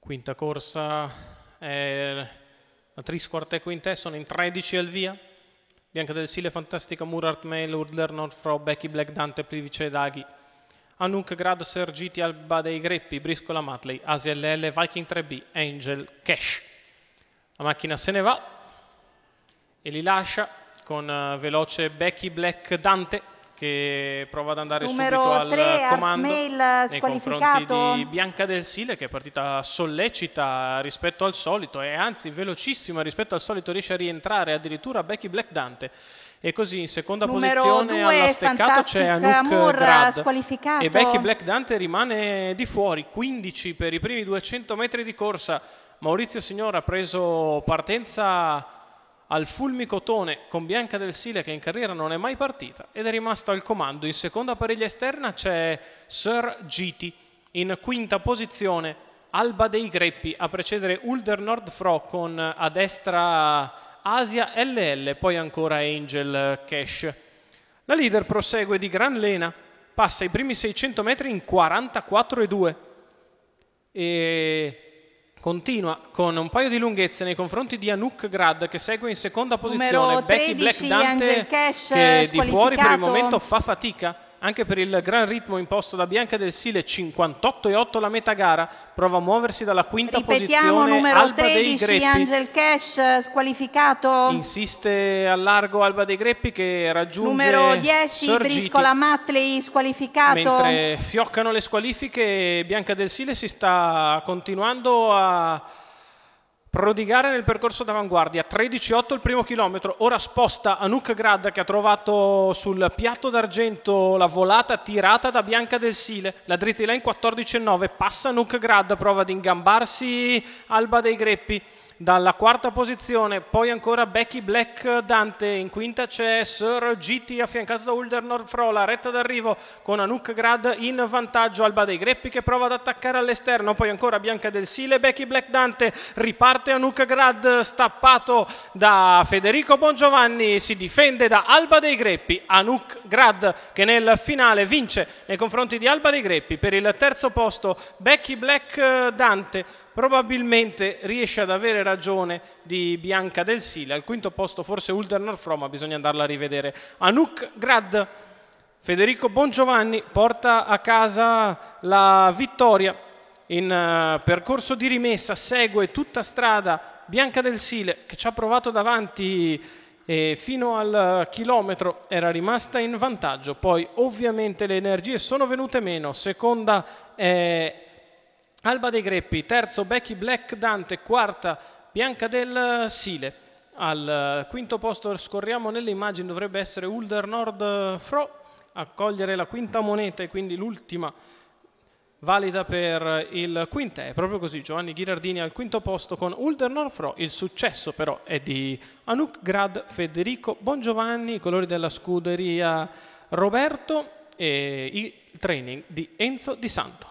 quinta corsa, la tris, quarta e quintè sono in 13 al via. Bianca del Sile, Fantastica, Murat, Mail, Urdler, Nordfrau, Becky, Black, Dante, Plivice, Daghi. Anunk, Grad, Sergiti, Alba dei Greppi, Briscola, Matley, Asia LL, Viking 3B, Angel, Cash. La macchina se ne va e li lascia con eh, veloce Becky, Black, Dante che prova ad andare Numero subito al 3, comando nei confronti di Bianca del Sile che è partita sollecita rispetto al solito e anzi velocissima rispetto al solito riesce a rientrare addirittura Becky Black Dante e così in seconda Numero posizione due, alla steccata c'è Anouk Grad e Becky Black Dante rimane di fuori 15 per i primi 200 metri di corsa Maurizio Signora ha preso partenza al Fulmicotone con Bianca del Sile che in carriera non è mai partita ed è rimasto al comando. In seconda pariglia esterna c'è Sir Giti, in quinta posizione Alba dei Greppi a precedere Ulder Nordfro con a destra Asia LL, poi ancora Angel Cash. La leader prosegue di gran lena, passa i primi 600 metri in 44,2 e Continua con un paio di lunghezze nei confronti di Anouk Grad che segue in seconda posizione, Numero Becky Black Dante che di fuori per il momento fa fatica anche per il gran ritmo imposto da Bianca del Sile, 58,8 la metà gara, prova a muoversi dalla quinta Ripetiamo, posizione numero Alba 13, dei Greppi. Angel Cash eh, squalificato. Insiste al largo Alba dei Greppi che raggiunge Numero 10 Sorgiti. Briscola Matley squalificato. Mentre fioccano le squalifiche Bianca del Sile si sta continuando a prodigare nel percorso d'avanguardia, 13-8 il primo chilometro, ora sposta Anouk Grad che ha trovato sul piatto d'argento la volata tirata da Bianca del Sile, la dritta in 14.9 passa Anouk Grad, prova ad ingambarsi Alba dei Greppi, dalla quarta posizione, poi ancora Becky Black Dante, in quinta c'è Sir GT affiancato da Ulder Nordfro, la retta d'arrivo con Anuk Grad in vantaggio, Alba dei Greppi che prova ad attaccare all'esterno, poi ancora Bianca del Sile, Becky Black Dante, riparte Anuk Grad stappato da Federico Bongiovanni, si difende da Alba dei Greppi, Anuk Grad che nel finale vince nei confronti di Alba dei Greppi per il terzo posto, Becky Black Dante probabilmente riesce ad avere ragione di Bianca del Sile. Al quinto posto forse Uldernar From, ma bisogna andarla a rivedere. Anouk Grad, Federico Bongiovanni porta a casa la vittoria in eh, percorso di rimessa, segue tutta strada Bianca del Sile che ci ha provato davanti e fino al chilometro era rimasta in vantaggio, poi ovviamente le energie sono venute meno, seconda è Alba dei Greppi, terzo Becky Black Dante, quarta Bianca del Sile. Al eh, quinto posto scorriamo nelle immagini, dovrebbe essere Ulder Nord eh, Fro a cogliere la quinta moneta e quindi l'ultima valida per eh, il È Proprio così, Giovanni Ghirardini al quinto posto con Ulder Fro. Il successo però è di Anuk Grad, Federico Bongiovanni, i colori della scuderia Roberto e il training di Enzo Di Santo.